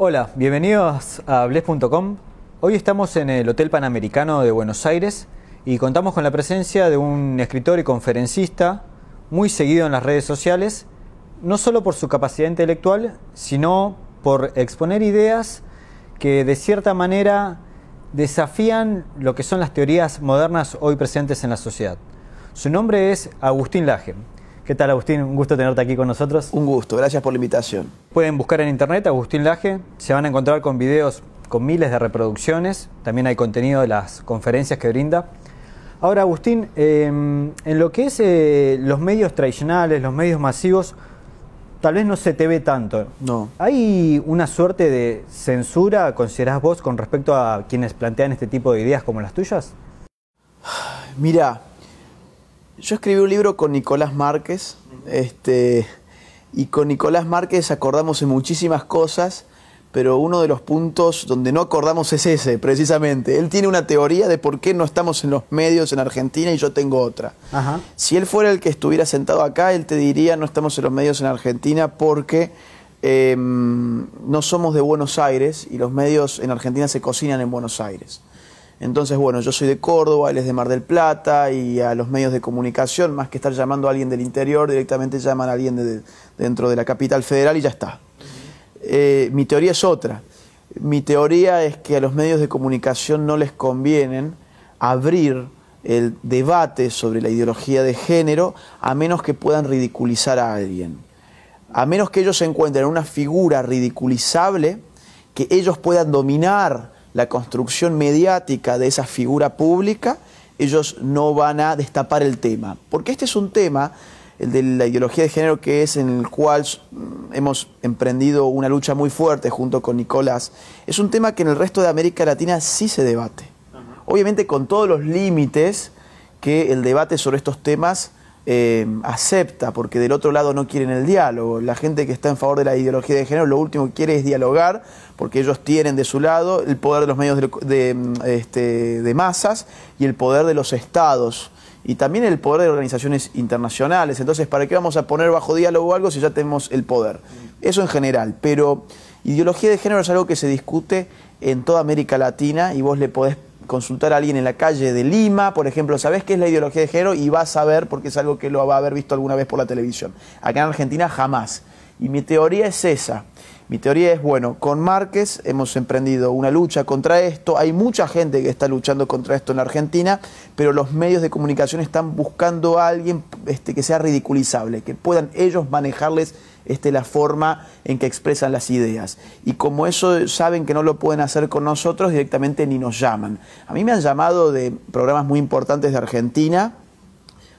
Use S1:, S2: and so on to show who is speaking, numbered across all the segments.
S1: Hola, bienvenidos a Bles.com. Hoy estamos en el Hotel Panamericano de Buenos Aires y contamos con la presencia de un escritor y conferencista muy seguido en las redes sociales, no solo por su capacidad intelectual, sino por exponer ideas que de cierta manera desafían lo que son las teorías modernas hoy presentes en la sociedad. Su nombre es Agustín Laje. ¿Qué tal Agustín? Un gusto tenerte aquí con nosotros. Un gusto, gracias por la invitación. Pueden buscar en internet Agustín Laje, se van a encontrar con videos con miles de reproducciones, también hay contenido de las conferencias que brinda. Ahora Agustín, eh, en lo que es eh, los medios tradicionales, los medios masivos, tal vez no se te ve tanto. No. ¿Hay una suerte de censura, considerás vos, con respecto a quienes plantean este tipo de ideas como
S2: las tuyas? Mira, yo escribí un libro con Nicolás Márquez, este, y con Nicolás Márquez acordamos en muchísimas cosas, pero uno de los puntos donde no acordamos es ese, precisamente. Él tiene una teoría de por qué no estamos en los medios en Argentina y yo tengo otra. Si él fuera el que estuviera sentado acá, él te diría no estamos en los medios en Argentina porque em, no somos de Buenos Aires y los medios en Argentina se cocinan en Buenos Aires. Entonces, bueno, yo soy de Córdoba, él es de Mar del Plata y a los medios de comunicación, más que estar llamando a alguien del interior, directamente llaman a alguien dentro de la capital federal y ya está. Eh, mi teoría es otra. Mi teoría es que a los medios de comunicación no les convienen abrir el debate sobre la ideología de género a menos que puedan ridiculizar a alguien. A menos que ellos encuentren una figura ridiculizable que ellos puedan dominar la construcción mediática de esa figura pública, ellos no van a destapar el tema. Porque este es un tema, el de la ideología de género, que es en el cual hemos emprendido una lucha muy fuerte junto con Nicolás, es un tema que en el resto de América Latina sí se debate. Obviamente con todos los límites que el debate sobre estos temas eh, acepta, porque del otro lado no quieren el diálogo. La gente que está en favor de la ideología de género lo último que quiere es dialogar, porque ellos tienen de su lado el poder de los medios de, de, este, de masas y el poder de los estados y también el poder de organizaciones internacionales. Entonces, ¿para qué vamos a poner bajo diálogo algo si ya tenemos el poder? Eso en general, pero ideología de género es algo que se discute en toda América Latina y vos le podés consultar a alguien en la calle de Lima, por ejemplo, sabes qué es la ideología de género? Y vas a ver, porque es algo que lo va a haber visto alguna vez por la televisión. Acá en Argentina jamás. Y mi teoría es esa. Mi teoría es, bueno, con Márquez hemos emprendido una lucha contra esto, hay mucha gente que está luchando contra esto en Argentina, pero los medios de comunicación están buscando a alguien este, que sea ridiculizable, que puedan ellos manejarles este, la forma en que expresan las ideas. Y como eso saben que no lo pueden hacer con nosotros, directamente ni nos llaman. A mí me han llamado de programas muy importantes de Argentina,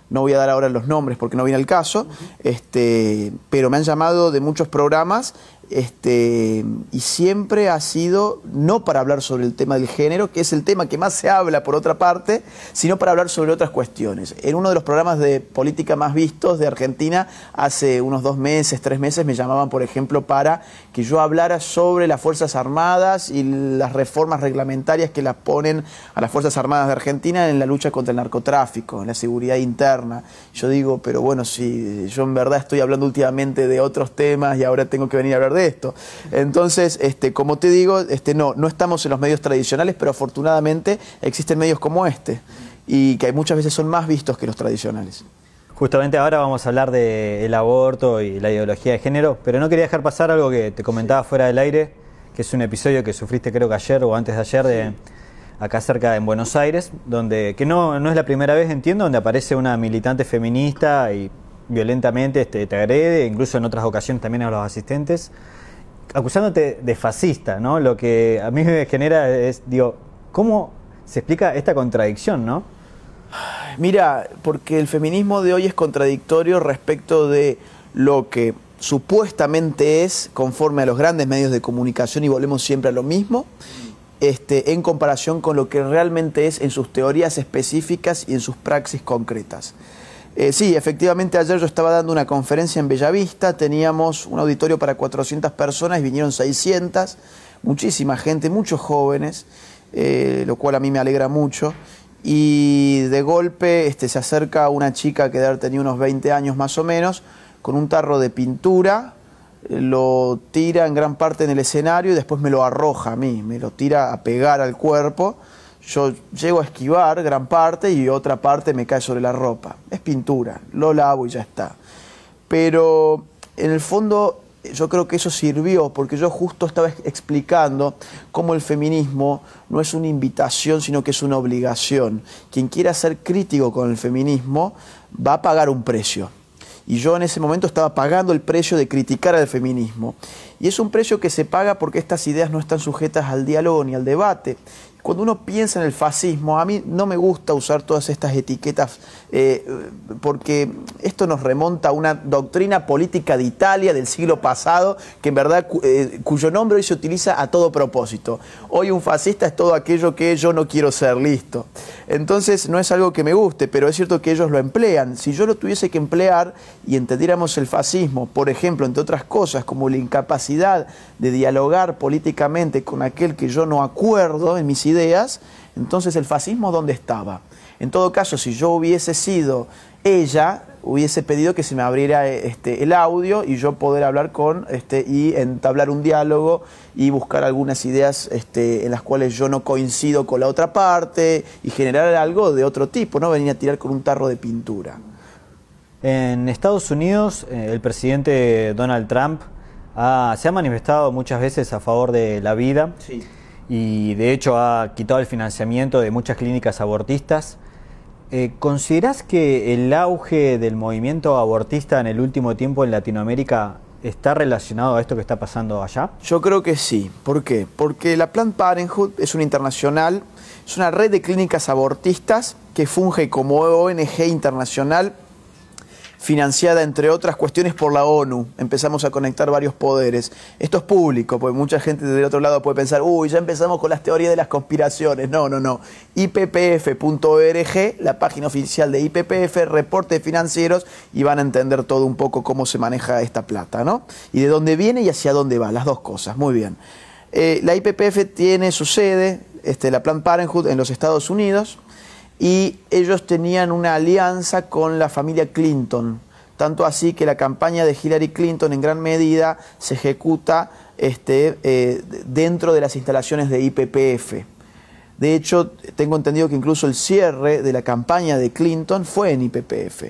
S2: no voy a dar ahora los nombres porque no viene el caso, este, pero me han llamado de muchos programas este, y siempre ha sido no para hablar sobre el tema del género, que es el tema que más se habla por otra parte, sino para hablar sobre otras cuestiones. En uno de los programas de política más vistos de Argentina, hace unos dos meses, tres meses, me llamaban, por ejemplo, para que yo hablara sobre las Fuerzas Armadas y las reformas reglamentarias que las ponen a las Fuerzas Armadas de Argentina en la lucha contra el narcotráfico, en la seguridad interna. Yo digo, pero bueno, si yo en verdad estoy hablando últimamente de otros temas y ahora tengo que venir a hablar de esto. Entonces, este, como te digo, este, no, no estamos en los medios tradicionales, pero afortunadamente existen medios como este y que muchas veces son más vistos que los tradicionales. Justamente ahora vamos
S1: a hablar del aborto y la ideología de género, pero no quería dejar pasar algo que te comentaba fuera del aire, que es un episodio que sufriste creo que ayer o antes de ayer de acá cerca en Buenos Aires, donde que no, no es la primera vez, entiendo, donde aparece una militante feminista y violentamente, este, te agrede, incluso en otras ocasiones también a los asistentes, acusándote de fascista, ¿no? Lo que a mí me genera es, digo, ¿cómo se explica
S2: esta contradicción, no? Mira, porque el feminismo de hoy es contradictorio respecto de lo que supuestamente es conforme a los grandes medios de comunicación y volvemos siempre a lo mismo, este, en comparación con lo que realmente es en sus teorías específicas y en sus praxis concretas. Eh, sí, efectivamente ayer yo estaba dando una conferencia en Bellavista, teníamos un auditorio para 400 personas y vinieron 600, muchísima gente, muchos jóvenes, eh, lo cual a mí me alegra mucho. Y de golpe este, se acerca una chica que tenía unos 20 años más o menos, con un tarro de pintura, lo tira en gran parte en el escenario y después me lo arroja a mí, me lo tira a pegar al cuerpo. Yo llego a esquivar gran parte y otra parte me cae sobre la ropa. Es pintura, lo lavo y ya está. Pero en el fondo yo creo que eso sirvió porque yo justo estaba explicando cómo el feminismo no es una invitación, sino que es una obligación. Quien quiera ser crítico con el feminismo va a pagar un precio. Y yo en ese momento estaba pagando el precio de criticar al feminismo. Y es un precio que se paga porque estas ideas no están sujetas al diálogo ni al debate. Cuando uno piensa en el fascismo, a mí no me gusta usar todas estas etiquetas eh, porque esto nos remonta a una doctrina política de Italia del siglo pasado, que en verdad eh, cuyo nombre hoy se utiliza a todo propósito. Hoy un fascista es todo aquello que yo no quiero ser, listo. Entonces no es algo que me guste, pero es cierto que ellos lo emplean. Si yo lo tuviese que emplear y entendiéramos el fascismo, por ejemplo, entre otras cosas, como la incapacidad de dialogar políticamente con aquel que yo no acuerdo en mis ideas, entonces el fascismo dónde estaba? En todo caso, si yo hubiese sido ella, hubiese pedido que se me abriera eh, este, el audio y yo poder hablar con este, y entablar un diálogo y buscar algunas ideas este, en las cuales yo no coincido con la otra parte y generar algo de otro tipo, no venir a tirar con un tarro de pintura. En
S1: Estados Unidos, eh, el presidente Donald Trump se ha manifestado muchas veces a favor de la vida y de hecho ha quitado el financiamiento de muchas clínicas abortistas Consideras eh, ¿Considerás que el auge del movimiento abortista en el último tiempo en Latinoamérica está relacionado a esto que está pasando allá? Yo creo
S2: que sí. ¿Por qué? Porque la Planned Parenthood es una internacional, es una red de clínicas abortistas que funge como ONG internacional financiada, entre otras cuestiones, por la ONU. Empezamos a conectar varios poderes. Esto es público, porque mucha gente del otro lado puede pensar, uy, ya empezamos con las teorías de las conspiraciones. No, no, no. IPPF.org, la página oficial de IPPF, reportes financieros, y van a entender todo un poco cómo se maneja esta plata, ¿no? Y de dónde viene y hacia dónde va, las dos cosas. Muy bien. Eh, la IPPF tiene su sede, este, la Plan Parenthood, en los Estados Unidos y ellos tenían una alianza con la familia Clinton. Tanto así que la campaña de Hillary Clinton en gran medida se ejecuta este, eh, dentro de las instalaciones de IPPF. De hecho, tengo entendido que incluso el cierre de la campaña de Clinton fue en IPPF.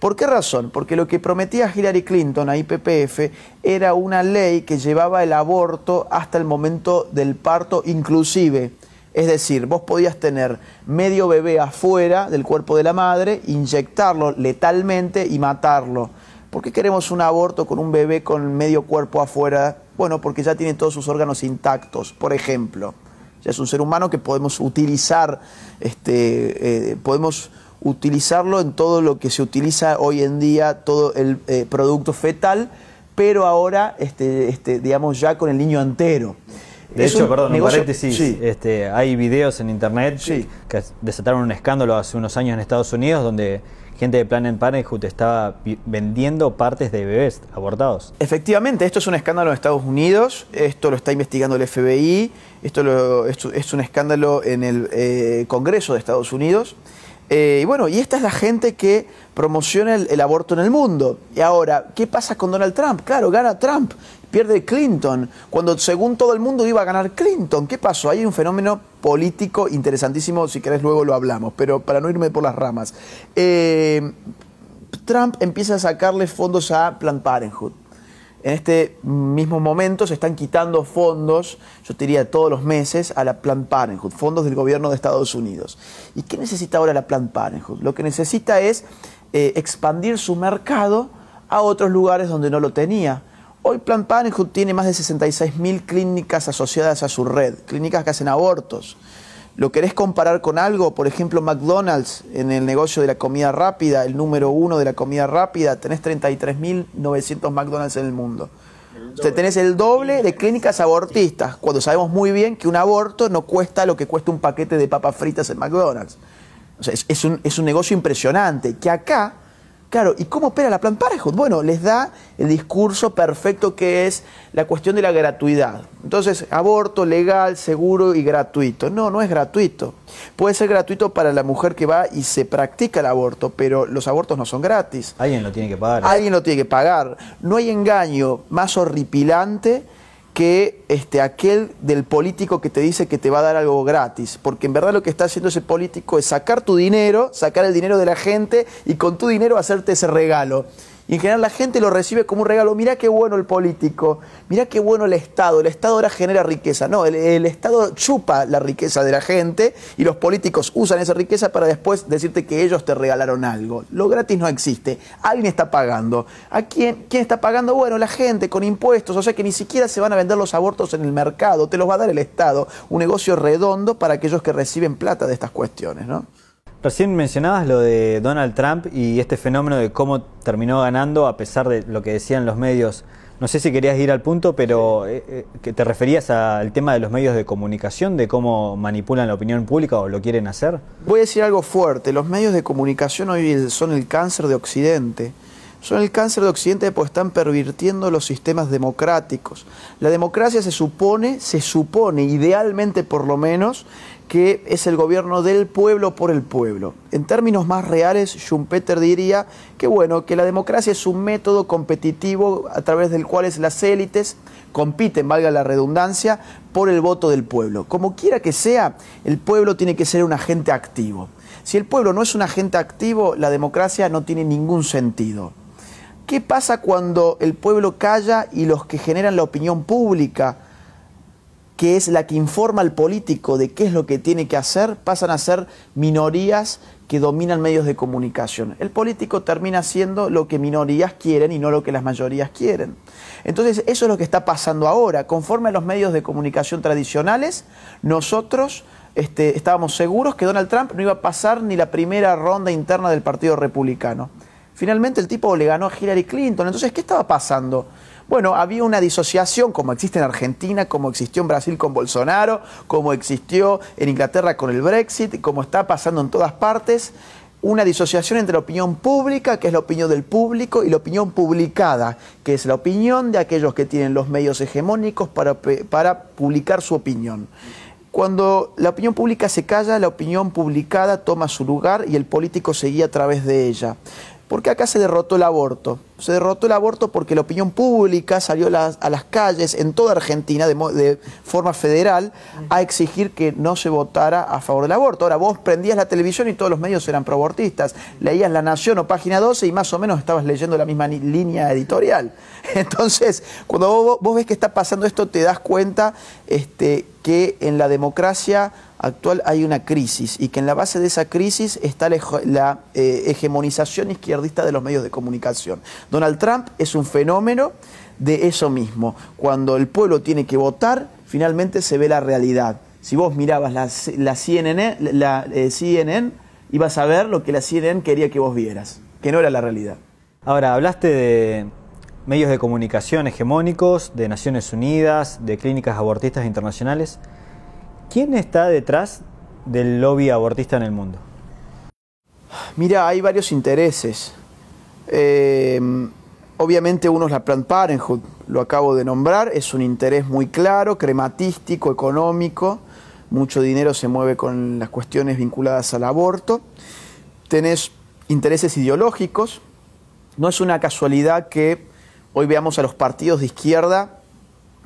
S2: ¿Por qué razón? Porque lo que prometía Hillary Clinton a IPPF era una ley que llevaba el aborto hasta el momento del parto inclusive es decir, vos podías tener medio bebé afuera del cuerpo de la madre, inyectarlo letalmente y matarlo. ¿Por qué queremos un aborto con un bebé con medio cuerpo afuera? Bueno, porque ya tiene todos sus órganos intactos, por ejemplo. Ya es un ser humano que podemos utilizar, este, eh, podemos utilizarlo en todo lo que se utiliza hoy en día, todo el eh, producto fetal, pero ahora, este, este, digamos, ya con el niño entero. De hecho, perdón, negocio, paréntesis,
S1: este, hay videos en internet que desataron un escándalo hace unos años en Estados Unidos donde gente de Planet Parenthood estaba
S2: vendiendo partes de bebés abortados. Efectivamente, esto es un escándalo en Estados Unidos, esto lo está investigando el FBI, esto, lo, es un escándalo en el eh, Congreso de Estados Unidos. Eh, y bueno, y esta es la gente que promociona el, aborto en el mundo. Y ahora, ¿qué pasa con Donald Trump? Claro, gana Trump, pierde Clinton, cuando según todo el mundo iba a ganar Clinton. ¿Qué pasó? Hay un fenómeno político interesantísimo, si querés luego lo hablamos, pero para no irme por las ramas. Eh, Trump empieza a sacarle fondos a Planned Parenthood en este mismo momento se están quitando fondos, yo diría todos los meses, a la Planned Parenthood, fondos del gobierno de Estados Unidos. ¿Y qué necesita ahora la Planned Parenthood? Lo que necesita es eh, expandir su mercado a otros lugares donde no lo tenía. Hoy Planned Parenthood tiene más de 66.000 clínicas asociadas a su red, clínicas que hacen abortos. ¿Lo querés comparar con algo? Por ejemplo, McDonald's en el negocio de la comida rápida, el número uno de la comida rápida, tenés 33.900 McDonald's en el mundo. Usted tenés el doble de clínicas abortistas, cuando sabemos muy bien que un aborto no cuesta lo que cuesta un paquete de papas fritas en McDonald's. es, un, es un negocio impresionante, que acá Claro, ¿y cómo opera la planta? Bueno, les da el discurso perfecto que es la cuestión de la gratuidad. Entonces, aborto legal, seguro y gratuito. No, no es gratuito. Puede ser gratuito para la mujer que va y se practica el aborto, pero los abortos no son gratis. Alguien lo tiene que pagar. Alguien lo tiene que pagar. No hay engaño más horripilante que este, aquel del político que te dice que te va a dar algo gratis, porque en verdad lo que está haciendo ese político es sacar tu dinero, sacar el dinero de la gente y con tu dinero hacerte ese regalo. Y en general la gente lo recibe como un regalo. Mirá qué bueno el político, mirá qué bueno el Estado. El Estado ahora genera riqueza. No, el, Estado chupa la riqueza de la gente y los políticos usan esa riqueza para después decirte que ellos te regalaron algo. Lo gratis no existe. Alguien está pagando. ¿A quién, quién está pagando? Bueno, la gente con impuestos. O sea que ni siquiera se van a vender los abortos en el mercado. Te los va a dar el Estado. Un negocio redondo para aquellos que reciben plata de estas cuestiones, ¿no?
S1: Recién mencionabas lo de Donald Trump y este fenómeno de cómo terminó ganando a pesar de lo que decían los medios. No sé si querías ir al punto, pero eh, eh, ¿te referías al tema de los medios de comunicación, de cómo manipulan la opinión pública o lo quieren hacer?
S2: Voy a decir algo fuerte. Los medios de comunicación hoy son el cáncer de Occidente. Son el cáncer de Occidente porque están pervirtiendo los sistemas democráticos. La democracia se supone, se supone, idealmente por lo menos, que es el gobierno del pueblo por el pueblo. En términos más reales, Schumpeter diría que bueno, que la democracia es un método competitivo a través del cual las élites compiten, valga la redundancia, por el voto del pueblo. Como quiera que sea, el pueblo tiene que ser un agente activo. Si el pueblo no es un agente activo, la democracia no tiene ningún sentido. ¿Qué pasa cuando el pueblo calla y los que generan la opinión pública que es la que informa al político de qué es lo que tiene que hacer, pasan a ser minorías que dominan medios de comunicación. El político termina siendo lo que minorías quieren y no lo que las mayorías quieren. Entonces, eso es lo que está pasando ahora. Conforme a los medios de comunicación tradicionales, nosotros este, estábamos seguros que Donald Trump no iba a pasar ni la primera ronda interna del Partido Republicano. Finalmente el tipo le ganó a Hillary Clinton. Entonces, ¿qué estaba pasando? Bueno, había una disociación como existe en Argentina, como existió en Brasil con Bolsonaro, como existió en Inglaterra con el Brexit, como está pasando en todas partes, una disociación entre la opinión pública, que es la opinión del público, y la opinión publicada, que es la opinión de aquellos que tienen los medios hegemónicos para, publicar su opinión. Cuando la opinión pública se calla, la opinión publicada toma su lugar y el político se a través de ella. Porque acá se derrotó el aborto. Se derrotó el aborto porque la opinión pública salió a las calles en toda Argentina de, forma federal a exigir que no se votara a favor del aborto. Ahora vos prendías la televisión y todos los medios eran proabortistas. Leías La Nación o Página 12 y más o menos estabas leyendo la misma línea editorial. Entonces, cuando vos, ves que está pasando esto, te das cuenta este, que en la democracia actual hay una crisis y que en la base de esa crisis está la, eh, hegemonización izquierdista de los medios de comunicación. Donald Trump es un fenómeno de eso mismo. Cuando el pueblo tiene que votar, finalmente se ve la realidad. Si vos mirabas la, CNN, la, CNN, eh, ibas a ver lo que la CNN quería que vos vieras, que no era la realidad. Ahora, hablaste
S1: de medios de comunicación hegemónicos, de Naciones Unidas, de clínicas abortistas internacionales. ¿Quién está detrás del lobby abortista en el
S2: mundo? Mira, hay varios intereses. Eh, obviamente uno es la Planned Parenthood, lo acabo de nombrar, es un interés muy claro, crematístico, económico, mucho dinero se mueve con las cuestiones vinculadas al aborto. Tenés intereses ideológicos, no es una casualidad que hoy veamos a los partidos de izquierda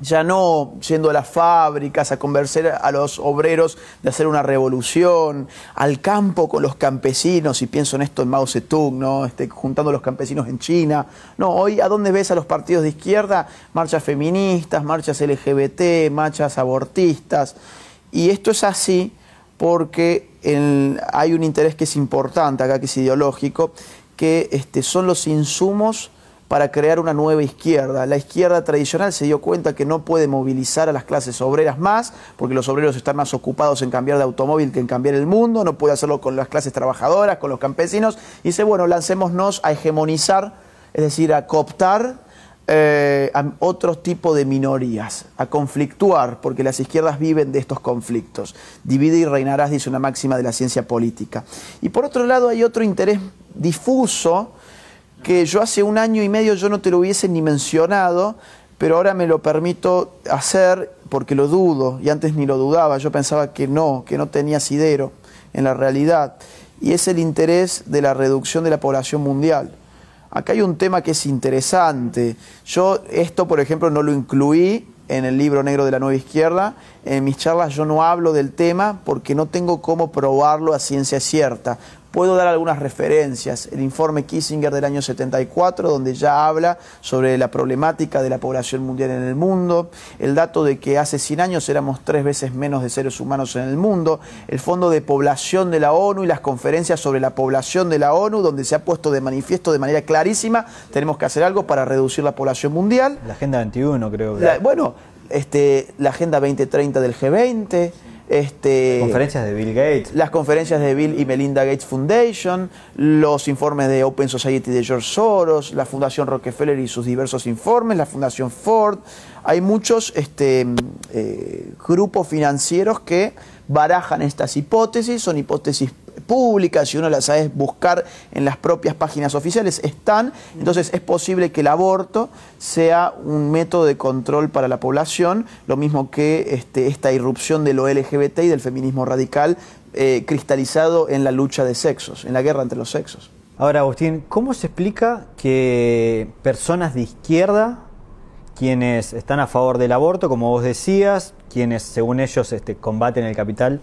S2: ya no yendo a las fábricas a convencer a los obreros de hacer una revolución, al campo con los campesinos, y pienso en esto en Mao Zedong, ¿no? Este, juntando a los campesinos en China. No, hoy a dónde ves a los partidos de izquierda, marchas feministas, marchas LGBT, marchas abortistas. Y esto es así porque hay un interés que es importante acá, que es ideológico, que este, son los insumos para crear una nueva izquierda. La izquierda tradicional se dio cuenta que no puede movilizar a las clases obreras más, porque los obreros están más ocupados en cambiar de automóvil que en cambiar el mundo, no puede hacerlo con las clases trabajadoras, con los campesinos. Y dice, bueno, lancémonos a hegemonizar, es decir, a cooptar eh, a otro tipo de minorías, a conflictuar, porque las izquierdas viven de estos conflictos. Divide y reinarás, dice una máxima de la ciencia política. Y por otro lado hay otro interés difuso que yo hace un año y medio yo no te lo hubiese ni mencionado, pero ahora me lo permito hacer porque lo dudo, y antes ni lo dudaba, yo pensaba que no, que no tenía sidero en la realidad, y es el interés de la reducción de la población mundial. Acá hay un tema que es interesante. Yo esto, por ejemplo, no lo incluí en el libro negro de la nueva izquierda. En mis charlas yo no hablo del tema porque no tengo cómo probarlo a ciencia cierta puedo dar algunas referencias. El informe Kissinger del año 74, donde ya habla sobre la problemática de la población mundial en el mundo, el dato de que hace 100 años éramos tres veces menos de seres humanos en el mundo, el Fondo de Población de la ONU y las conferencias sobre la población de la ONU, donde se ha puesto de manifiesto de manera clarísima, tenemos que hacer algo para reducir la población mundial. La Agenda 21, creo. bueno, este, la Agenda 2030 del G20. Este, conferencias de Bill Gates. Las conferencias de Bill y Melinda Gates Foundation, los informes de Open Society de George Soros, la Fundación Rockefeller y sus diversos informes, la Fundación Ford. Hay muchos este, mm, eh, grupos financieros que barajan estas hipótesis, son hipótesis si uno las sabe buscar en las propias páginas oficiales, están. Entonces es posible que el aborto sea un método de control para la población, lo mismo que este, esta irrupción de lo LGBT y del feminismo radical eh, cristalizado en la lucha de sexos, en la guerra entre los sexos.
S1: Ahora, Agustín, ¿cómo se explica que personas de izquierda, quienes están a favor del aborto, como vos decías, quienes según ellos este, combaten el capital,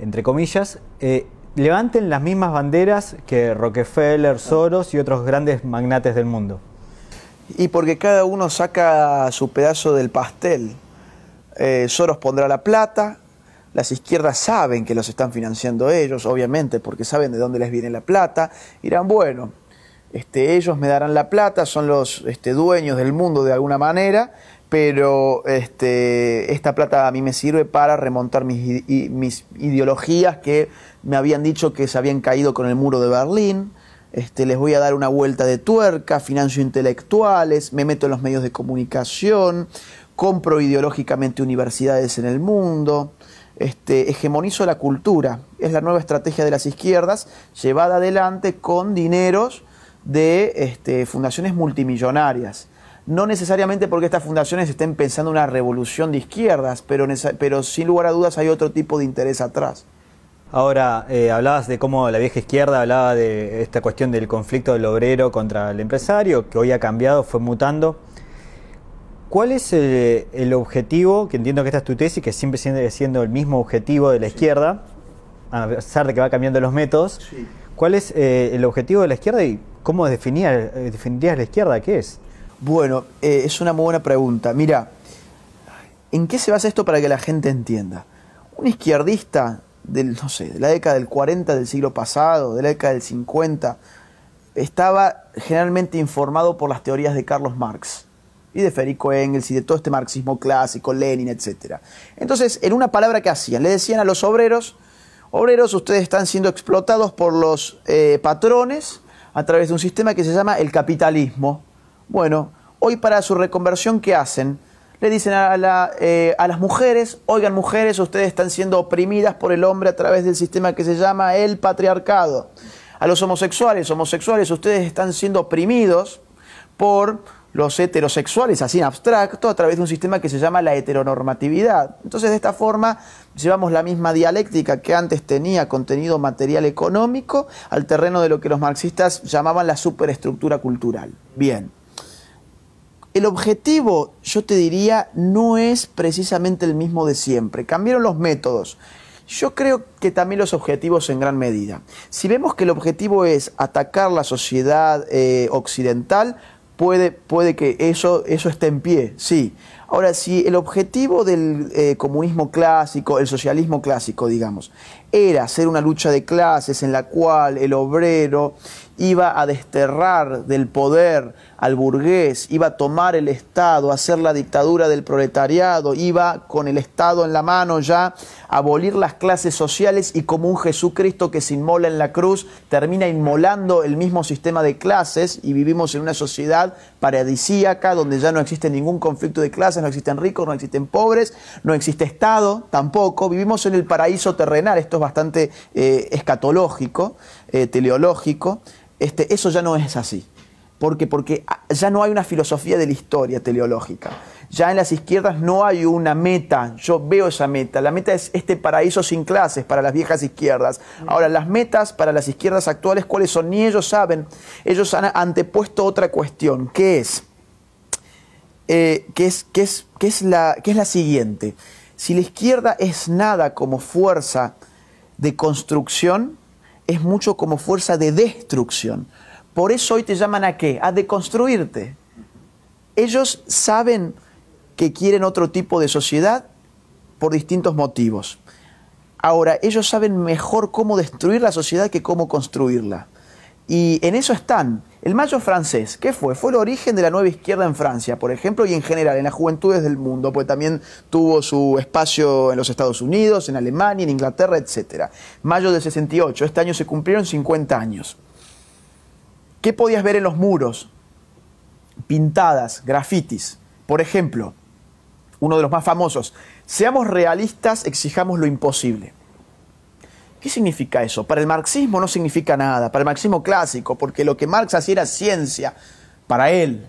S1: entre comillas, eh, levanten las mismas banderas que Rockefeller, Soros y otros grandes magnates del mundo.
S2: Y porque cada uno saca su pedazo del pastel. Eh, Soros pondrá la plata, las izquierdas saben que los están financiando ellos, obviamente, porque saben de dónde les viene la plata. Irán, bueno, este, ellos me darán la plata, son los este, dueños del mundo de alguna manera, pero este, esta plata a mí me sirve para remontar mis, ideologías que me habían dicho que se habían caído con el muro de Berlín. Este, les voy a dar una vuelta de tuerca, financio intelectuales, me meto en los medios de comunicación, compro ideológicamente universidades en el mundo, este, hegemonizo la cultura. Es la nueva estrategia de las izquierdas llevada adelante con dineros de fundaciones multimillonarias no necesariamente porque estas fundaciones estén pensando una revolución de izquierdas, pero, sin lugar a dudas hay otro tipo de interés atrás. Ahora, eh, hablabas
S1: de cómo la vieja izquierda hablaba de esta cuestión del conflicto del obrero contra el empresario, que hoy ha cambiado, fue mutando. ¿Cuál es el, objetivo, que entiendo que esta es tu tesis, que siempre sigue siendo el mismo objetivo de la izquierda, a pesar de que va cambiando los métodos? ¿Cuál es eh, el objetivo de la izquierda y cómo eh, definirías la
S2: izquierda? ¿Qué es? Bueno, eh, es una muy buena pregunta. Mira, ¿en qué se basa esto para que la gente entienda? Un izquierdista del, no sé, de la década del 40 del siglo pasado, de la década del 50, estaba generalmente informado por las teorías de Carlos Marx y de Federico Engels y de todo este marxismo clásico, Lenin, etc. Entonces, en una palabra que hacían, le decían a los obreros, obreros, ustedes están siendo explotados por los eh, patrones a través de un sistema que se llama el capitalismo. Bueno, hoy para su reconversión, ¿qué hacen? Le dicen eh, a, las mujeres, oigan mujeres, ustedes están siendo oprimidas por el hombre a través del sistema que se llama el patriarcado. A los homosexuales, homosexuales, ustedes están siendo oprimidos por los heterosexuales, así en abstracto, a través de un sistema que se llama la heteronormatividad. Entonces, de esta forma, llevamos la misma dialéctica que antes tenía contenido material económico al terreno de lo que los marxistas llamaban la superestructura cultural. Bien. El objetivo, yo te diría, no es precisamente el mismo de siempre. Cambiaron los métodos. Yo creo que también los objetivos en gran medida. Si vemos que el objetivo es atacar la sociedad eh, occidental, puede, puede que eso, eso esté en pie, sí. Ahora, si el objetivo del eh, comunismo clásico, el socialismo clásico, digamos, era hacer una lucha de clases en la cual el obrero iba a desterrar del poder al burgués, iba a tomar el Estado, a hacer la dictadura del proletariado, iba con el Estado en la mano ya a abolir las clases sociales y como un Jesucristo que se inmola en la cruz, termina inmolando el mismo sistema de clases y vivimos en una sociedad paradisíaca donde ya no existe ningún conflicto de clases, no existen ricos, no existen pobres, no existe Estado tampoco, vivimos en el paraíso terrenal, bastante eh, escatológico, eh, teleológico, este, eso ya no es así. Porque, porque ya no hay una filosofía de la historia teleológica. Ya en las izquierdas no hay una meta, yo veo esa meta. La meta es este paraíso sin clases para las viejas izquierdas. Ahora, las metas para las izquierdas actuales, ¿cuáles son? Ni ellos saben. Ellos han antepuesto otra cuestión, ¿Qué es, eh, ¿Qué es, es, es, la, que es la siguiente. Si la izquierda es nada como fuerza de construcción es mucho como fuerza de destrucción. Por eso hoy te llaman a qué? A deconstruirte. Ellos saben que quieren otro tipo de sociedad por distintos motivos. Ahora, ellos saben mejor cómo destruir la sociedad que cómo construirla. Y en eso están. El mayo francés, ¿qué fue? Fue el origen de la nueva izquierda en Francia, por ejemplo, y en general en las juventudes del mundo, pues también tuvo su espacio en los Estados Unidos, en Alemania, en Inglaterra, etc. Mayo del 68, este año se cumplieron 50 años. ¿Qué podías ver en los muros? Pintadas, grafitis. Por ejemplo, uno de los más famosos, seamos realistas, exijamos lo imposible. ¿Qué significa eso? Para el marxismo no significa nada, para el marxismo clásico, porque lo que Marx hacía era ciencia para él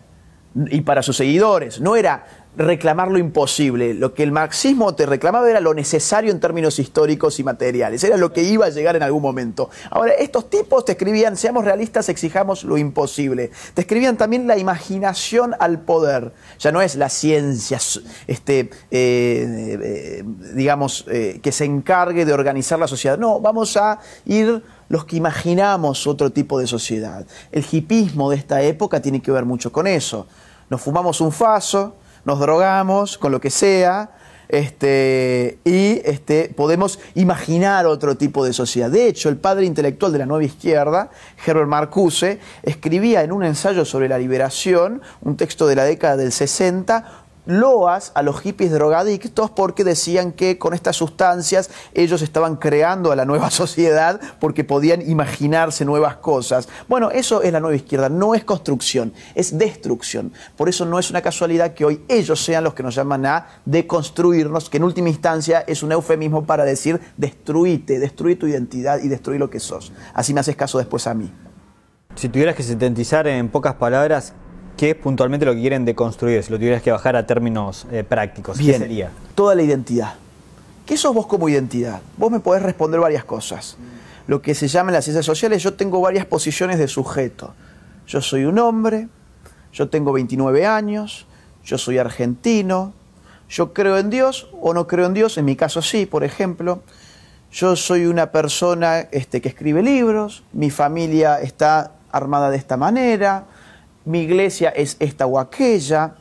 S2: y para sus seguidores, no era reclamar lo imposible. Lo que el marxismo te reclamaba era lo necesario en términos históricos y materiales, era lo que iba a llegar en algún momento. Ahora, estos tipos te escribían, seamos realistas, exijamos lo imposible. Te escribían también la imaginación al poder. Ya no es la ciencia, este, eh, eh, digamos, eh, que se encargue de organizar la sociedad. No, vamos a ir los que imaginamos otro tipo de sociedad. El hipismo de esta época tiene que ver mucho con eso. Nos fumamos un faso, nos drogamos con lo que sea, este, y este, podemos imaginar otro tipo de sociedad. De hecho, el padre intelectual de la nueva izquierda, Herbert Marcuse, escribía en un ensayo sobre la liberación, un texto de la década del 60, loas a los hippies drogadictos porque decían que con estas sustancias ellos estaban creando a la nueva sociedad porque podían imaginarse nuevas cosas. Bueno, eso es la nueva izquierda, no es construcción, es destrucción. Por eso no es una casualidad que hoy ellos sean los que nos llaman a deconstruirnos, que en última instancia es un eufemismo para decir destruite, destruye tu identidad y destruye lo que sos. Así me haces caso después a mí.
S1: Si tuvieras que sintetizar en pocas palabras, ¿Qué es puntualmente lo que quieren deconstruir, si lo tuvieras que bajar a términos eh, prácticos. ¿Qué sería?
S2: Toda la identidad. ¿Qué sos vos como identidad? Vos me podés responder varias cosas. Lo que se llama en las ciencias sociales, yo tengo varias posiciones de sujeto. Yo soy un hombre, yo tengo 29 años, yo soy argentino, yo creo en Dios o no creo en Dios, en mi caso sí, por ejemplo. Yo soy una persona este, que escribe libros, mi familia está armada de esta manera, mi iglesia es esta o aquella,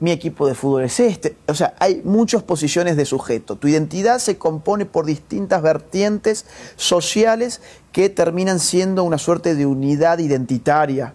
S2: mi equipo de fútbol es este. O sea, hay muchas posiciones de sujeto. Tu identidad se compone por distintas vertientes sociales que terminan siendo una suerte de unidad identitaria.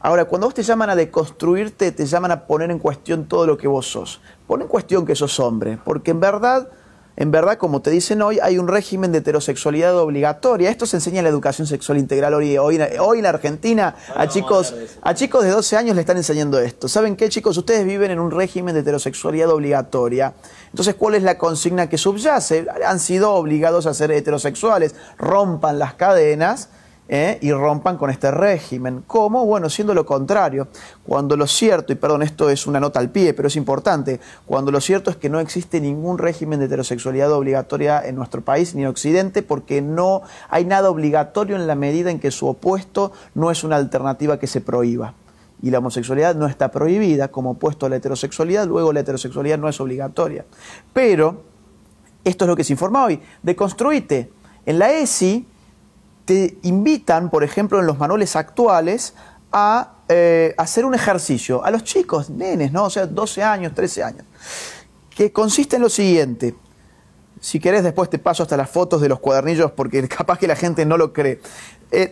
S2: Ahora, cuando vos te llaman a deconstruirte, te llaman a poner en cuestión todo lo que vos sos. Pon en cuestión que sos hombre, porque en verdad en verdad, como te dicen hoy, hay un régimen de heterosexualidad obligatoria. Esto se enseña en la educación sexual integral hoy, hoy, hoy en Argentina. A chicos, a chicos de 12 años le están enseñando esto. ¿Saben qué, chicos? Ustedes viven en un régimen de heterosexualidad obligatoria. Entonces, ¿cuál es la consigna que subyace? Han sido obligados a ser heterosexuales. Rompan las cadenas ¿eh? y rompan con este régimen. ¿Cómo? Bueno, siendo lo contrario, cuando lo cierto, y perdón, esto es una nota al pie, pero es importante, cuando lo cierto es que no existe ningún régimen de heterosexualidad obligatoria en nuestro país ni en Occidente, porque no hay nada obligatorio en la medida en que su opuesto no es una alternativa que se prohíba y la homosexualidad no está prohibida como opuesto a la heterosexualidad, luego la heterosexualidad no es obligatoria. Pero, esto es lo que se informa hoy, deconstruite. En la ESI, te invitan, por ejemplo, en los manuales actuales a eh, hacer un ejercicio a los chicos, nenes, ¿no? O sea, 12 años, 13 años, que consiste en lo siguiente. Si querés, después te paso hasta las fotos de los cuadernillos porque capaz que la gente no lo cree.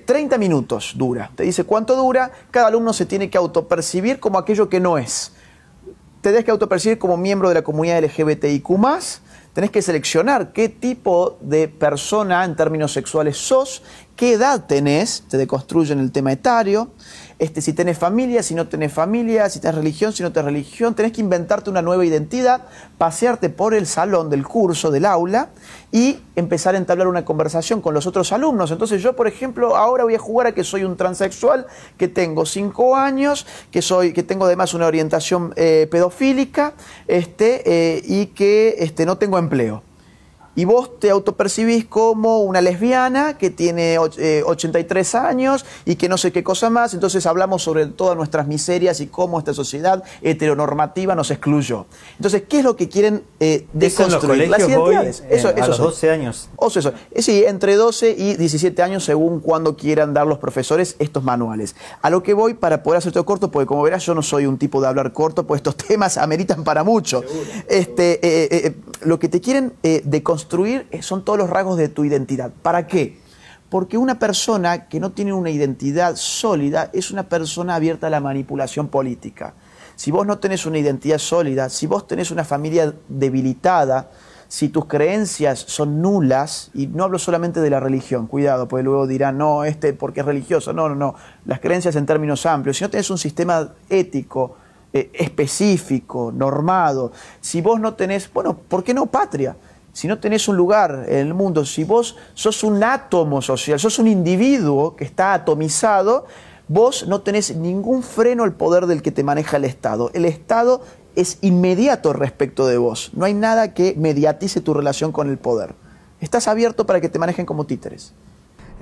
S2: 30 eh, minutos dura. Te dice cuánto dura. Cada alumno se tiene que autopercibir como aquello que no es. Te tenés que autopercibir como miembro de la comunidad LGBTIQ tenés que seleccionar qué tipo de persona en términos sexuales sos, qué edad tenés, te deconstruyen el tema etario, este, si tenés familia, si no tenés familia, si tenés religión, si no tenés religión, tenés que inventarte una nueva identidad, pasearte por el salón del curso, del aula, y empezar a entablar una conversación con los otros alumnos. Entonces yo, por ejemplo, ahora voy a jugar a que soy un transexual, que tengo cinco años, que, soy, que tengo además una orientación eh, pedofílica este, eh, y que este, no tengo empleo y vos te autopercibís como una lesbiana que tiene 83 eh, años y que no sé qué cosa más. Entonces hablamos sobre todas nuestras miserias y cómo esta sociedad heteronormativa nos excluyó. Entonces, ¿qué es lo que quieren eh, deconstruir? Las eh, eso, a los 12 años. O oh, eso. Sí, entre 12 y 17 años, según cuando quieran dar los profesores estos manuales. A lo que voy, para poder hacer todo corto, porque como verás, yo no soy un tipo de hablar corto, pues estos temas ameritan para mucho. Este, lo que te quieren deconstruir construir eh, son todos los rasgos de tu identidad. ¿Para qué? Porque una persona que no tiene una identidad sólida es una persona abierta a la manipulación política. Si vos no tenés una identidad sólida, si vos tenés una familia debilitada, si tus creencias son nulas, y no hablo solamente de la religión, cuidado, porque luego dirán, no, este porque es religioso, no, no, no, las creencias en términos amplios, si no tenés un sistema ético eh, específico, normado, si vos no tenés, bueno, ¿por qué no patria? si no tenés un lugar en el mundo, si vos sos un átomo social, sos un individuo que está atomizado, vos no tenés ningún freno al poder del que te maneja el Estado. El Estado es inmediato respecto de vos. No hay nada que mediatice tu relación con el poder. Estás abierto para que te manejen como títeres.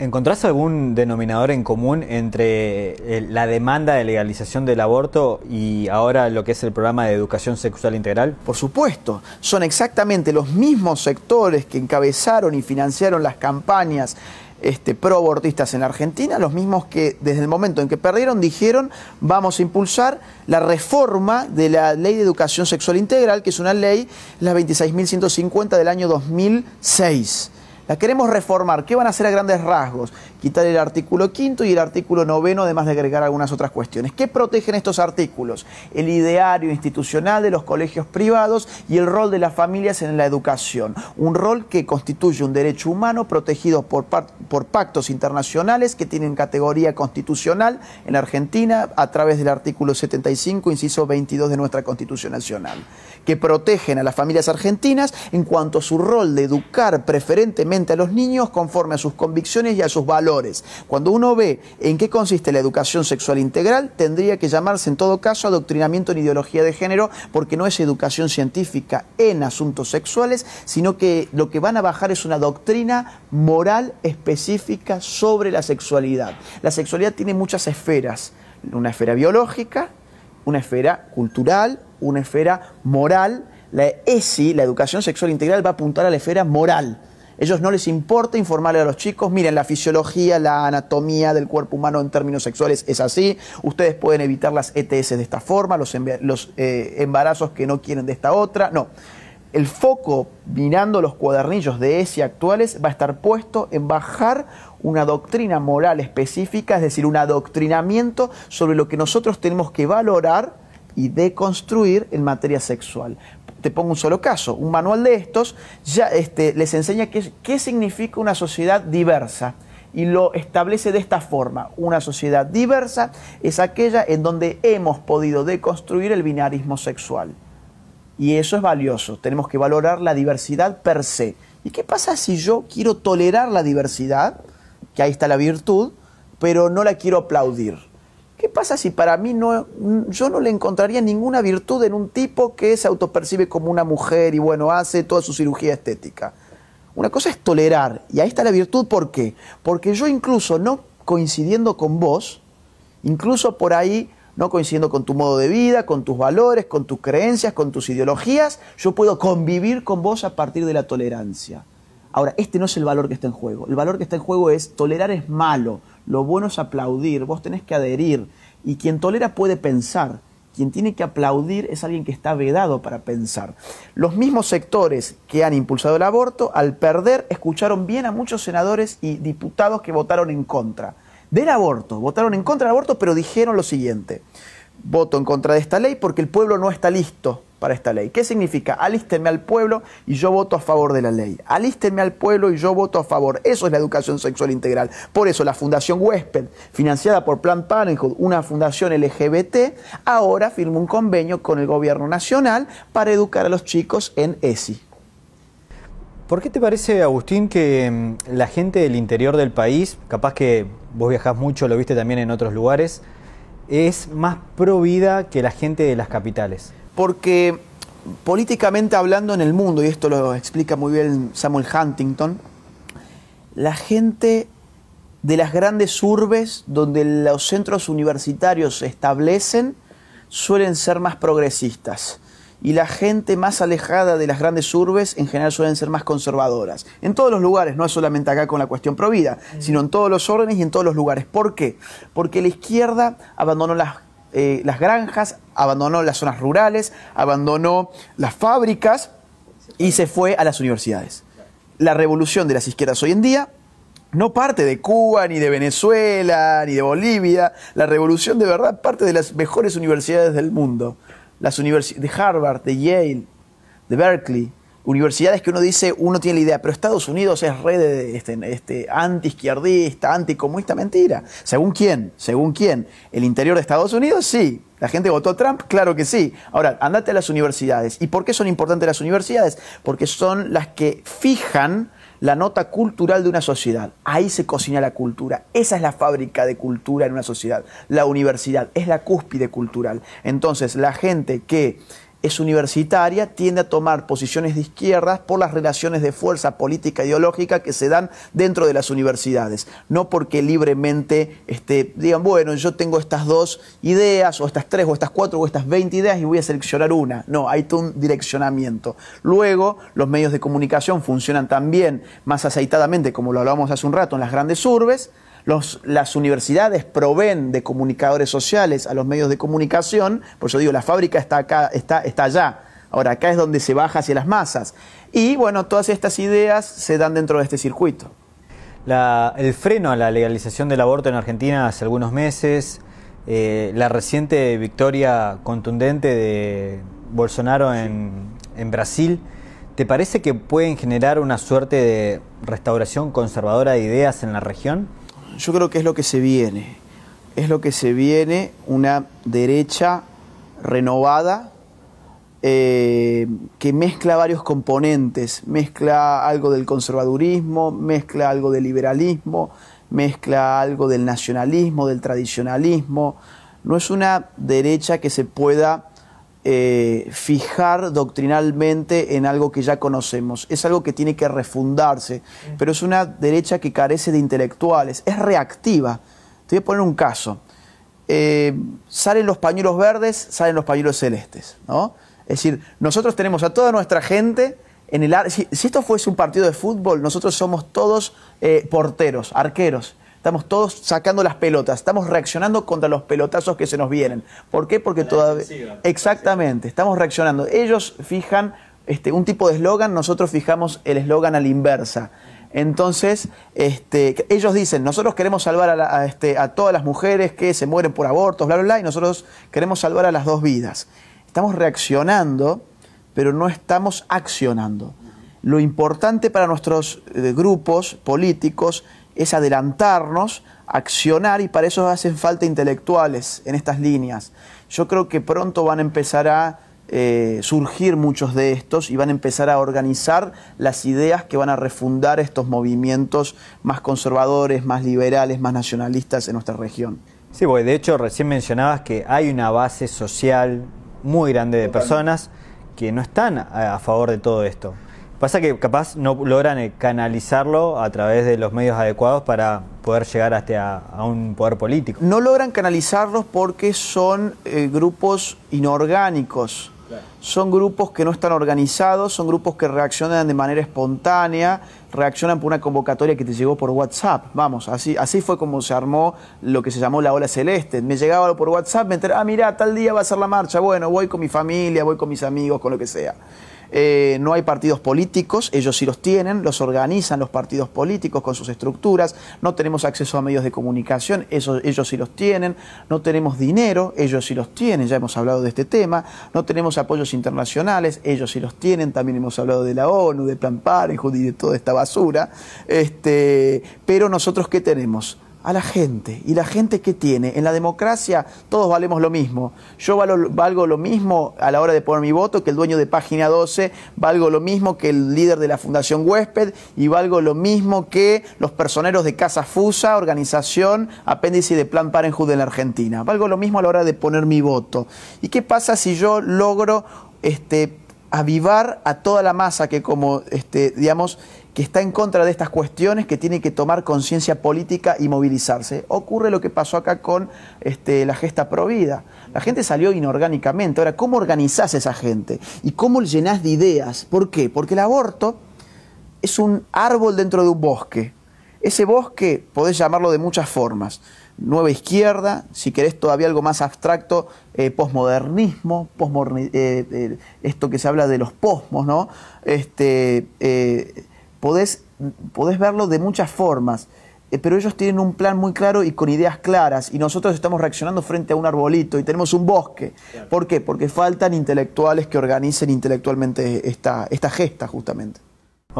S2: ¿Encontrás
S1: algún denominador en común entre eh, la demanda de legalización del aborto
S2: y ahora lo que es el programa de educación sexual integral? Por supuesto, son exactamente los mismos sectores que encabezaron y financiaron las campañas este, pro-abortistas en Argentina, los mismos que desde el momento en que perdieron dijeron vamos a impulsar la reforma de la ley de educación sexual integral, que es una ley, la 26.150 del año 2006 la queremos reformar. ¿Qué van a hacer a grandes rasgos? Quitar el artículo quinto y el artículo noveno, además de agregar algunas otras cuestiones. ¿Qué protegen estos artículos? El ideario institucional de los colegios privados y el rol de las familias en la educación. Un rol que constituye un derecho humano protegido por, por pactos internacionales que tienen categoría constitucional en Argentina a través del artículo 75, inciso 22 de nuestra Constitución Nacional, que protegen a las familias argentinas en cuanto a su rol de educar preferentemente a los niños conforme a sus convicciones y a sus valores. Cuando uno ve en qué consiste la educación sexual integral, tendría que llamarse en todo caso adoctrinamiento en ideología de género, porque no es educación científica en asuntos sexuales, sino que lo que van a bajar es una doctrina moral específica sobre la sexualidad. La sexualidad tiene muchas esferas, una esfera biológica, una esfera cultural, una esfera moral. La ESI, la educación sexual integral, va a apuntar a la esfera moral ellos no les importa informarle a los chicos, miren, la fisiología, la anatomía del cuerpo humano en términos sexuales es así, ustedes pueden evitar las ETS de esta forma, los, eh, embarazos que no quieren de esta otra, no. El foco, mirando los cuadernillos de ESE actuales, va a estar puesto en bajar una doctrina moral específica, es decir, un adoctrinamiento sobre lo que nosotros tenemos que valorar y deconstruir en materia sexual te pongo un solo caso, un manual de estos ya este, les enseña qué significa una sociedad diversa y lo establece de esta forma. Una sociedad diversa es aquella en donde hemos podido deconstruir el binarismo sexual. Y eso es valioso. Tenemos que valorar la diversidad per se. ¿Y qué pasa si yo quiero tolerar la diversidad? Que ahí está la virtud, pero no la quiero aplaudir. ¿Qué pasa si para mí no, mm, yo no le encontraría ninguna virtud en un tipo que se autopercibe como una mujer y bueno, hace toda su cirugía estética? Una cosa es tolerar, y ahí está la virtud, ¿por qué? Porque yo incluso no coincidiendo con vos, incluso por ahí no coincidiendo con tu modo de vida, con tus valores, con tus creencias, con tus ideologías, yo puedo convivir con vos a partir de la tolerancia. Ahora, este no es el valor que está en juego. El valor que está en juego es tolerar es malo, lo bueno es aplaudir, vos tenés que adherir. Y quien tolera puede pensar. Quien tiene que aplaudir es alguien que está vedado para pensar. Los mismos sectores que han impulsado el aborto, al perder, escucharon bien a muchos senadores y diputados que votaron en contra del aborto. Votaron en contra del aborto, pero dijeron lo siguiente. Voto en contra de esta ley porque el pueblo no está listo para esta ley. ¿Qué significa? Alístenme al pueblo y yo voto a favor de la ley. Alístenme al pueblo y yo voto a favor. Eso es la educación sexual integral. Por eso la Fundación Huésped, financiada por Plan Parenthood, una fundación LGBT, ahora firmó un convenio con el gobierno nacional para educar a los chicos en ESI.
S1: ¿Por qué te parece, Agustín, que mm, la gente del interior del país, capaz que vos viajás mucho, lo viste también en otros lugares, es más pro que
S2: la gente de las capitales? porque políticamente hablando en el mundo, y esto lo explica muy bien Samuel Huntington, la gente de las grandes urbes donde los centros universitarios se establecen suelen ser más progresistas y la gente más alejada de las grandes urbes en general suelen ser más conservadoras. En todos los lugares, no es solamente acá con la cuestión provida, mm. sino en todos los órdenes y en todos los lugares. ¿Por qué? Porque la izquierda abandonó las eh, las granjas, abandonó las zonas rurales, abandonó las fábricas y se fue a las universidades. La revolución de las izquierdas hoy en día no parte de Cuba, ni de Venezuela, ni de Bolivia. La revolución de verdad parte de las mejores universidades del mundo. Las universidades de Harvard, de Yale, de Berkeley, universidades que uno dice, uno tiene la idea, pero Estados Unidos es red de este, este, anti-izquierdista, anticomunista, mentira. ¿Según quién? ¿Según quién? ¿El interior de Estados Unidos? Sí. ¿La gente votó a Trump? Claro que sí. Ahora, andate a las universidades. ¿Y por qué son importantes las universidades? Porque son las que fijan la nota cultural de una sociedad. Ahí se cocina la cultura. Esa es la fábrica de cultura en una sociedad. La universidad es la cúspide cultural. Entonces, la gente que es universitaria, tiende a tomar posiciones de izquierdas por las relaciones de fuerza política e ideológica que se dan dentro de las universidades, no porque libremente este, digan, bueno, yo tengo estas dos ideas, o estas tres, o estas cuatro, o estas veinte ideas y voy a seleccionar una. No, hay un direccionamiento. Luego, los medios de comunicación funcionan también más aceitadamente, como lo hablábamos hace un rato, en las grandes urbes, las universidades proveen de comunicadores sociales a los medios de comunicación, por eso digo, la fábrica está acá, está, allá. Ahora, acá es donde se baja hacia las masas. Y bueno, todas estas ideas se dan dentro de este circuito.
S1: el freno a la legalización del aborto en Argentina hace algunos meses, eh, la reciente victoria contundente de Bolsonaro en Brasil, ¿te parece que pueden generar una suerte de restauración conservadora de ideas en la región?
S2: yo creo que es lo que se viene. Es lo que se viene, una derecha renovada eh, que mezcla varios componentes, mezcla algo del conservadurismo, mezcla algo del liberalismo, mezcla algo del nacionalismo, del tradicionalismo. No es una derecha que se pueda eh, fijar doctrinalmente en algo que ya conocemos. Es algo que tiene que refundarse, pero es una derecha que carece de intelectuales, es reactiva. Te voy a poner un caso. Eh, salen los pañuelos verdes, salen los pañuelos celestes. ¿no? Es decir, nosotros tenemos a toda nuestra gente en el... Si, si esto fuese un partido de fútbol, nosotros somos todos eh, porteros, arqueros. Estamos todos sacando las pelotas, estamos reaccionando contra los pelotazos que se nos vienen. ¿Por qué? Porque todavía... Exactamente, estamos reaccionando. Ellos fijan este, un tipo de eslogan, nosotros fijamos el eslogan a la inversa. Entonces, este, ellos dicen, nosotros queremos salvar a, este, a, todas las mujeres que se mueren por abortos, bla, bla, bla, y nosotros queremos salvar a las dos vidas. Estamos reaccionando, pero no estamos accionando. Lo importante para nuestros eh, grupos políticos es adelantarnos, accionar y para eso hacen falta intelectuales en estas líneas. Yo creo que pronto van a empezar a eh, surgir muchos de estos y van a empezar a organizar las ideas que van a refundar estos movimientos más conservadores, más liberales, más nacionalistas en nuestra región.
S1: Sí, porque de hecho recién mencionabas que hay una base social muy grande de personas que no están a favor de todo esto. Pasa que capaz no logran eh, canalizarlo a través de los medios adecuados para poder llegar
S2: hasta a, un poder político. No logran canalizarlos porque son eh, grupos inorgánicos. Son grupos que no están organizados, son grupos que reaccionan de manera espontánea, reaccionan por una convocatoria que te llegó por WhatsApp. Vamos, así, así fue como se armó lo que se llamó la ola celeste. Me llegaba por WhatsApp, me enteraba, ah, mira, tal día va a ser la marcha, bueno, voy con mi familia, voy con mis amigos, con lo que sea. Eh, no hay partidos políticos, ellos sí los tienen, los organizan los partidos políticos con sus estructuras, no tenemos acceso a medios de comunicación, ellos sí los tienen, no tenemos dinero, ellos sí los tienen, ya hemos hablado de este tema, no tenemos apoyos internacionales, ellos sí los tienen, también hemos hablado de la ONU, de Plan Parenthood y de toda esta basura, este, pero nosotros ¿qué tenemos? a la gente. ¿Y la gente qué tiene? En la democracia todos valemos lo mismo. Yo valgo lo mismo a la hora de poner mi voto que el dueño de página 12, valgo lo mismo que el líder de la Fundación Huésped y valgo lo mismo que los personeros de Casa Fusa, organización, apéndice de Plan Parenthood en la Argentina. Valgo lo mismo a la hora de poner mi voto. ¿Y qué pasa si yo logro este, avivar a toda la masa que como, este, digamos, está en contra de estas cuestiones, que tiene que tomar conciencia política y movilizarse. Ocurre lo que pasó acá con este, la gesta provida. La gente salió inorgánicamente. Ahora, ¿cómo organizás a esa gente? ¿Y cómo llenás de ideas? ¿Por qué? Porque el aborto es un árbol dentro de un bosque. Ese bosque podés llamarlo de muchas formas. Nueva izquierda, si querés todavía algo más abstracto, eh, posmodernismo, eh, eh, esto que se habla de los posmos, ¿no? Este, podés, verlo de muchas formas, eh, pero ellos tienen un plan muy claro y con ideas claras, y nosotros estamos reaccionando frente a un arbolito y tenemos un bosque. ¿Por qué? Porque faltan intelectuales que organicen intelectualmente esta, gesta justamente.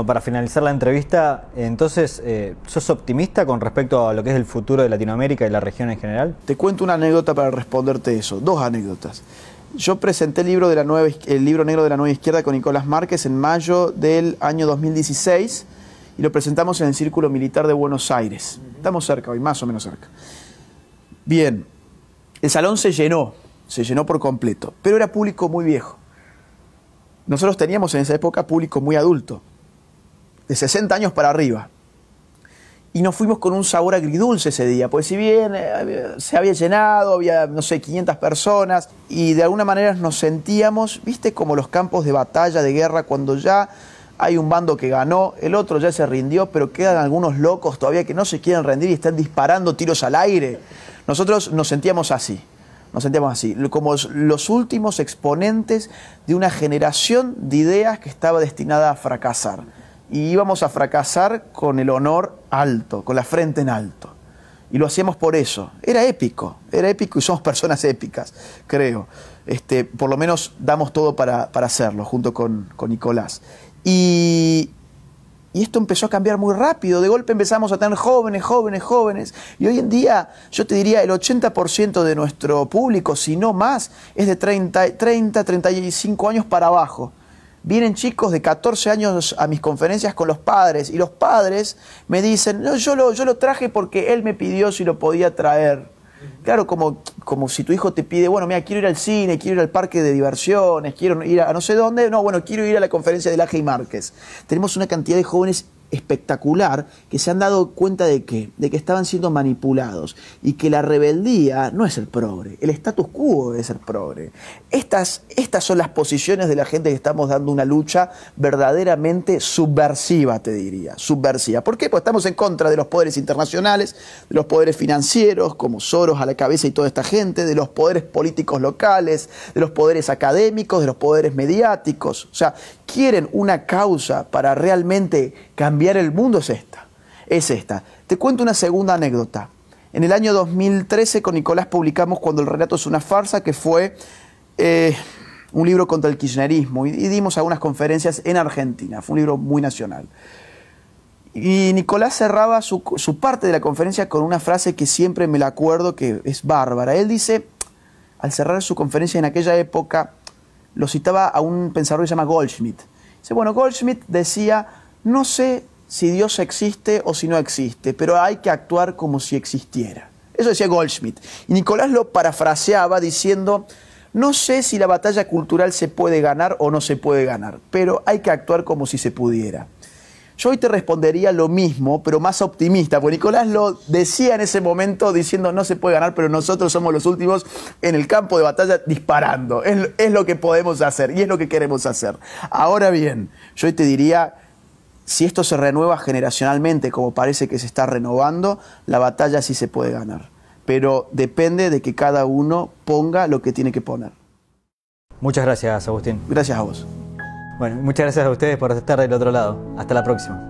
S1: para finalizar la entrevista, entonces, eh, ¿sos optimista con respecto a lo que es el
S2: futuro de Latinoamérica y la región en general? Te cuento una anécdota para responderte eso, dos anécdotas. Yo presenté el libro, de la nueva, el libro negro de la nueva izquierda con Nicolás Márquez en mayo del año 2016 y lo presentamos en el Círculo Militar de Buenos Aires. Estamos cerca hoy, más o menos cerca. Bien, el salón se llenó, se llenó por completo, pero era público muy viejo. Nosotros teníamos en esa época público muy adulto, de 60 años para arriba y nos fuimos con un sabor agridulce ese día, pues si bien eh, se había llenado, había, no sé, 500 personas, y de alguna manera nos sentíamos, viste, como los campos de batalla, de guerra, cuando ya hay un bando que ganó, el otro ya se rindió, pero quedan algunos locos todavía que no se quieren rendir y están disparando tiros al aire. Nosotros nos sentíamos así, nos sentíamos así, como los últimos exponentes de una generación de ideas que estaba destinada a fracasar y íbamos a fracasar con el honor alto, con la frente en alto. Y lo hacíamos por eso. Era épico, era épico y somos personas épicas, creo. Este, por lo menos damos todo para, hacerlo, junto con, Nicolás. Y, esto empezó a cambiar muy rápido. De golpe empezamos a tener jóvenes, jóvenes, jóvenes. Y hoy en día, yo te diría, el 80% de nuestro público, si no más, es de 30, 30 35 años para abajo. Vienen chicos de 14 años a mis conferencias con los padres y los padres me dicen, no, yo lo, yo lo traje porque él me pidió si lo podía traer. Claro, como, como si tu hijo te pide, bueno, mira, quiero ir al cine, quiero ir al parque de diversiones, quiero ir a no sé dónde, no, bueno, quiero ir a la conferencia de Laje y Márquez. Tenemos una cantidad de jóvenes espectacular que se han dado cuenta de que, de que estaban siendo manipulados y que la rebeldía no es el progre, el status quo es el progre. Estas, estas son las posiciones de la gente que estamos dando una lucha verdaderamente subversiva, te diría, subversiva. ¿Por qué? Pues estamos en contra de los poderes internacionales, de los poderes financieros, como Soros a la cabeza y toda esta gente, de los poderes políticos locales, de los poderes académicos, de los poderes mediáticos. O sea, quieren una causa para realmente cambiar el mundo es esta. Es esta. Te cuento una segunda anécdota. En el año 2013 con Nicolás publicamos Cuando el relato es una farsa, que fue eh, un libro contra el kirchnerismo, y, dimos algunas conferencias en Argentina. Fue un libro muy nacional. Y Nicolás cerraba su, su, parte de la conferencia con una frase que siempre me la acuerdo, que es bárbara. Él dice, al cerrar su conferencia en aquella época, lo citaba a un pensador que se llama Goldschmidt. Dice, bueno, Goldschmidt decía, no sé si Dios existe o si no existe, pero hay que actuar como si existiera. Eso decía Goldschmidt. Y Nicolás lo parafraseaba diciendo, no sé si la batalla cultural se puede ganar o no se puede ganar, pero hay que actuar como si se pudiera. Yo hoy te respondería lo mismo, pero más optimista, porque Nicolás lo decía en ese momento diciendo no se puede ganar, pero nosotros somos los últimos en el campo de batalla disparando. Es, lo que podemos hacer y es lo que queremos hacer. Ahora bien, yo hoy te diría si esto se renueva generacionalmente, como parece que se está renovando, la batalla sí se puede ganar. Pero depende de que cada uno ponga lo que tiene que poner.
S1: Muchas gracias, Agustín. Gracias a vos. Bueno, muchas gracias a ustedes por estar del otro lado. Hasta la próxima.